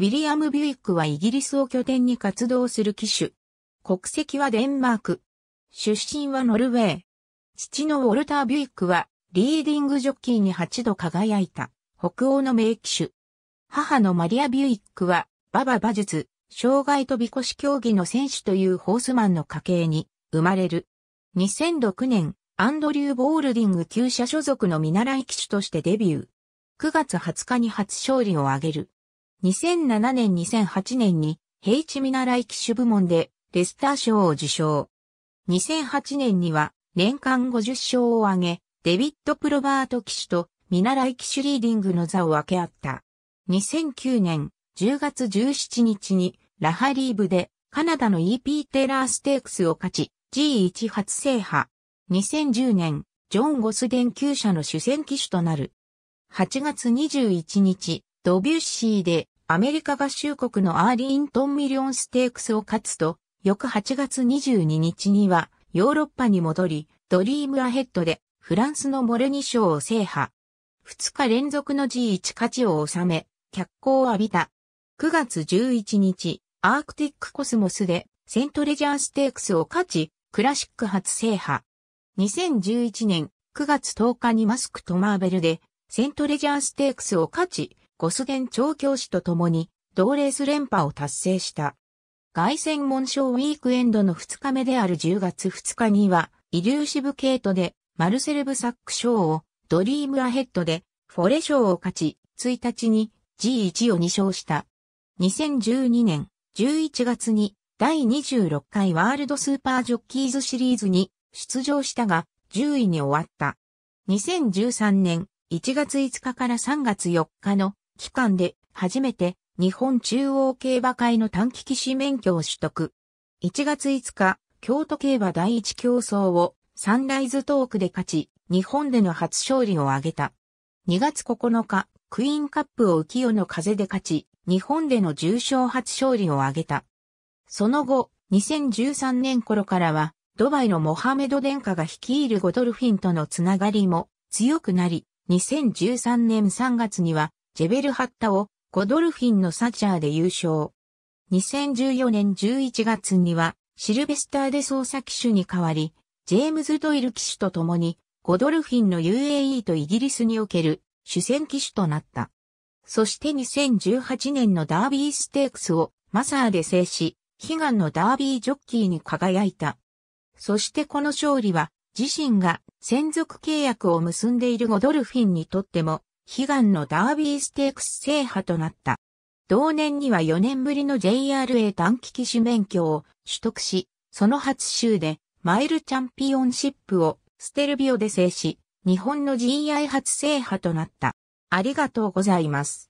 ウィリアム・ビュイックはイギリスを拠点に活動する機種。国籍はデンマーク。出身はノルウェー。父のウォルター・ビュイックは、リーディングジョッキーに8度輝いた、北欧の名機種。母のマリア・ビュイックは、馬場馬術、障害飛び越し競技の選手というホースマンの家系に生まれる。2006年、アンドリュー・ボールディング旧社所属の見習い騎手としてデビュー。9月20日に初勝利を挙げる。2007年2008年に、平地見習い機種部門で、レスター賞を受賞。2008年には、年間50勝を挙げ、デビッド・プロバート騎手と、見習い騎手リーディングの座を分け合った。2009年10月17日に、ラハリーブで、カナダの EP テラーステークスを勝ち、G1 初制覇。2010年、ジョン・ゴスデン級社の主戦騎手となる。8月21日、ドビュッシーでアメリカ合衆国のアーリントンミリオンステークスを勝つと、翌8月22日にはヨーロッパに戻り、ドリームアヘッドでフランスのモレニ賞を制覇。2日連続の G1 勝ちを収め、脚光を浴びた。9月11日、アークティックコスモスでセントレジャーステークスを勝ち、クラシック初制覇。2011年9月10日にマスクとマーベルでセントレジャーステークスを勝ち、ゴスゲン調教師と共に同レース連覇を達成した。凱旋門賞ウィークエンドの2日目である10月2日には、イリューシブケートでマルセル・ブサック賞を、ドリーム・アヘッドでフォレ賞を勝ち、1日に G1 を2勝した。2012年11月に第26回ワールドスーパージョッキーズシリーズに出場したが10位に終わった。2013年1月5日から3月4日の期間で初めて日本中央競馬会の短期騎士免許を取得。1月5日、京都競馬第一競争をサンライズトークで勝ち、日本での初勝利を挙げた。2月9日、クイーンカップを浮世の風で勝ち、日本での重賞初勝利を挙げた。その後、2013年頃からは、ドバイのモハメド殿下が率いるゴドルフィンとのつながりも強くなり、2013年3月にはジェベルハッタをゴドルフィンのサチャーで優勝。2014年11月にはシルベスターで捜査機種に代わり、ジェームズ・ドイル機種と共にゴドルフィンの UAE とイギリスにおける主戦機種となった。そして2018年のダービーステークスをマサーで制し、悲願のダービージョッキーに輝いた。そしてこの勝利は自身が専属契約を結んでいるゴドルフィンにとっても悲願のダービーステークス制覇となった。同年には4年ぶりの JRA 短期機種免許を取得し、その初週でマイルチャンピオンシップをステルビオで制し、日本の GI 初制覇となった。ありがとうございます。